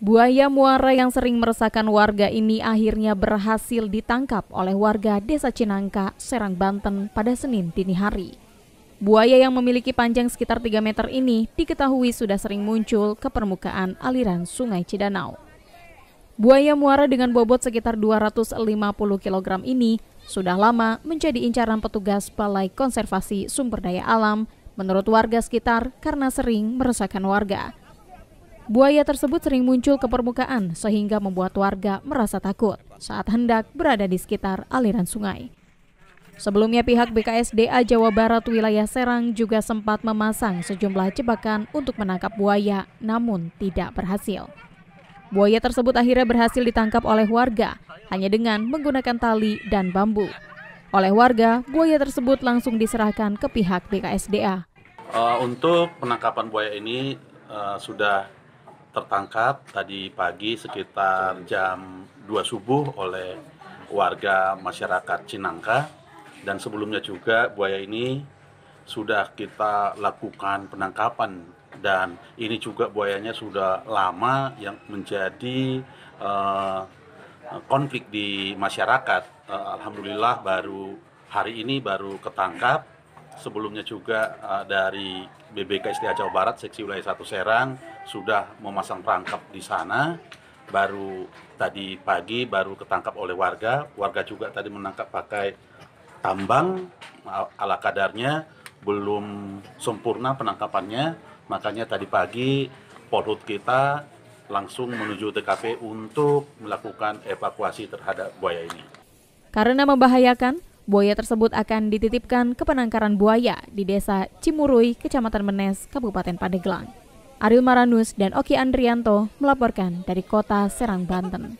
Buaya muara yang sering meresahkan warga ini akhirnya berhasil ditangkap oleh warga Desa Cinangka, Serang, Banten pada Senin dini hari. Buaya yang memiliki panjang sekitar 3 meter ini diketahui sudah sering muncul ke permukaan aliran Sungai Cidanau. Buaya muara dengan bobot sekitar 250 kg ini sudah lama menjadi incaran petugas Balai Konservasi Sumber Daya Alam menurut warga sekitar karena sering meresahkan warga. Buaya tersebut sering muncul ke permukaan sehingga membuat warga merasa takut saat hendak berada di sekitar aliran sungai. Sebelumnya pihak BKSDA Jawa Barat wilayah Serang juga sempat memasang sejumlah jebakan untuk menangkap buaya namun tidak berhasil. Buaya tersebut akhirnya berhasil ditangkap oleh warga hanya dengan menggunakan tali dan bambu. Oleh warga, buaya tersebut langsung diserahkan ke pihak BKSDA. Uh, eh, untuk penangkapan buaya ini uh, sudah tertangkap tadi pagi sekitar jam 2 subuh oleh warga masyarakat Cinangka dan sebelumnya juga buaya ini sudah kita lakukan penangkapan dan ini juga buayanya sudah lama yang menjadi uh, konflik di masyarakat. Uh, Alhamdulillah baru hari ini baru ketangkap sebelumnya juga uh, dari BBK SDA Jawa Barat seksi wilayah 1 Serang sudah memasang perangkap di sana baru tadi pagi baru ketangkap oleh warga warga juga tadi menangkap pakai tambang eh, ala kadarnya belum sempurna penangkapannya makanya tadi pagi Polhut kita langsung menuju TKP untuk melakukan evakuasi terhadap buaya ini. Karena membahayakan, Buaya tersebut akan dititipkan ke penangkaran buaya di desa Cimurui, Kecamatan Menes, Kabupaten Pandeglang. Ariel Maranus dan Oki Andrianto melaporkan dari kota Serang, Banten.